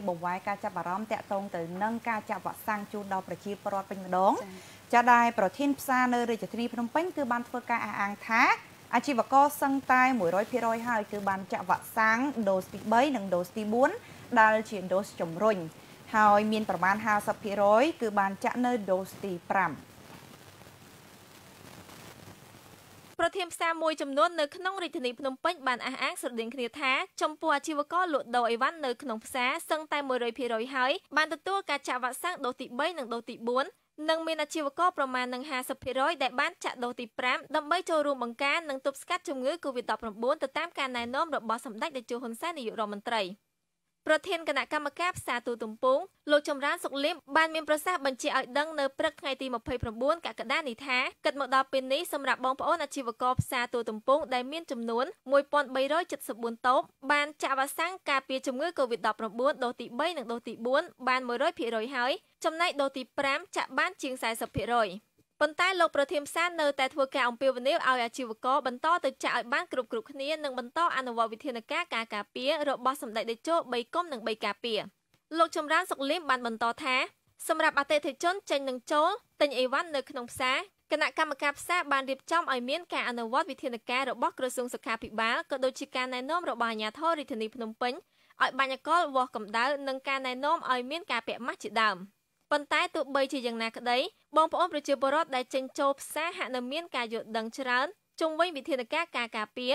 ភាពបង្វែរការចាប់អារម្មណ៍តាក់ទងទៅនឹងការចាក់វ៉ាក់សាំងជូនដល់ប្រជាពលរដ្ឋពេញម្ដងចាដែលប្រធានផ្សារនៅរាជធានីភ្នំពេញគឺបានធ្វើការអះអាងថាអាជីវករសឹងតែ100%ហើយគឺបានចាក់វ៉ាក់សាំងដូសទី3និងដូសទី4ដែលជាដូសជំរុញហើយមានប្រមាណ50%គឺបានចាក់នៅដូសទី5ប្រធានផ្សារមួយចំនួននៅក្នុងរាជធានីភ្នំពេញបានអះអាងស្រដៀងគ្នាថាចំពោះអាជីវករលក់ដូរអីវ៉ាន់នៅក្នុងផ្សារសឹងតែ100%ហើយបានទទួលការចាក់វ៉ាក់សាំងដូសទី3និងដូសទី4និងមានអាជីវករប្រមាណនឹង50%ដែលបានចាក់ដូសទី5ដើម្បីចូលរួមបង្ការនិងទប់ស្កាត់ជំងឺ Covid-19 ទៅតាមការណែនាំរបស់សម្ដេចតេជោហ៊ុនសែននាយករដ្ឋមន្ត្រី។ប្រធានគណៈកម្មការផ្សារទូទំពងលោកចម្រើនសុកលៀមបានមានប្រសាសន៍បញ្ជាឲ្យដឹងនៅព្រឹកថ្ងៃទី29កក្កដានេះថាគិតមកដល់ពេលនេះសម្រាប់បងប្អូនអាជីវករផ្សារទូទំពងដែលមានចំនួន1374តូបបានចាក់វ៉ាក់សាំងការពារជំងឺ Covid-19 ដូសទី3និងដូសទី4បាន100%ហើយចំណែកដូសទី5ចាក់បានជាង40%។ប៉ុន្តែលោកប្រធានផ្សារនៅតែធ្វើការអំពាវនាវឲ្យអាជីវករបន្តទៅចាក់ឲ្យបានគ្រប់គ្រប់គ្នានិងបន្តអនុវត្តវិធានការការការពាររបស់សម្ដេចតេជោ3កុំនិង3ការពារលោកចម្រើនសុកលៀមបានបន្តថាសម្រាប់អតិថិជនចេញនិងចូលទិញអីវ៉ាន់នៅក្នុងផ្សារគណៈកម្មការផ្សារបានរៀបចំឲ្យមានការអនុវត្តវិធានការរបស់ក្រសួងសុខាភិបាលក៏ដូចជាការណែនាំរបស់អាជ្ញាធររាជធានីភ្នំពេញឲ្យបាញ់អកលវាស់កម្ដៅនិងការណែនាំឲ្យមានការពាក់ម៉ាស់ជាដើម។ប៉ុន្តែទោះបីជាយ៉ាងណាក្តីបងប្អូនប្រជាពលរដ្ឋដែលចេញចូលផ្សារហាក់នៅមានការយល់ដឹងច្រើនជុំវិញវិធានការការការពារ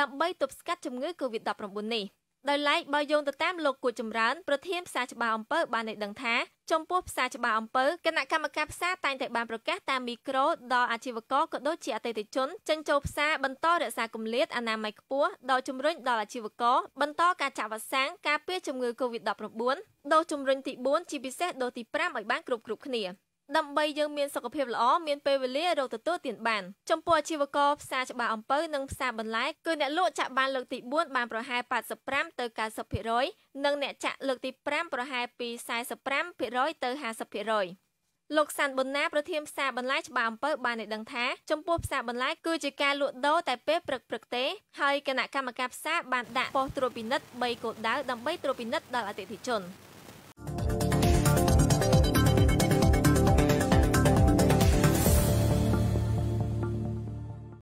ដើម្បីទប់ស្កាត់ជំងឺ Covid-19 នេះ។ដោយឡែកបើយោងទៅតាមលោកគួចចម្រើនប្រធានផ្សារច្បារអំពើបានឲ្យដឹងថាចំពោះផ្សារច្បារអំពើគណៈកម្មការផ្សារតែងតែបានប្រកាសតាមមីក្រូដល់អាជីវករក៏ដូចជាអតិថិជនចិញ្ចោផ្សារបន្តរក្សាគម្លាតអនាម័យខ្ពស់ដោយជំរុញដល់អាជីវករបន្តការចាក់វ៉ាក់សាំងការពារជំងឺ Covid-19 ដូសជំរុញទី4ជាពិសេសដូសទី5ឲ្យបានគ្រប់គ្រប់គ្នា។ដើម្បីយើងមានសុខភាពល្អមានពេលវេលារកទទួលទានបាន ចំពោះអាជីវករផ្សារច្បារអំពៅនិងផ្សារបន្លែគឺអ្នកលក់ចាក់បានលើកទី4បានប្រហែល85ទៅ90%និងអ្នកចាក់លើកទី5ប្រហែលពី45%ទៅ50%លោកសានប៊ុនណាប្រធានផ្សារបន្លែច្បារអំពើបានឲ្យដឹងថាចំពោះផ្សារបន្លែគឺជាការលក់ដូរតែពេលព្រឹកព្រឹកទេហើយគណៈកម្មការផ្សារបានដាក់ប៉ុស្តិ៍ត្រួតពិនិត្យ3គោលដៅដើម្បីត្រួតពិនិត្យដល់អតិថិជន។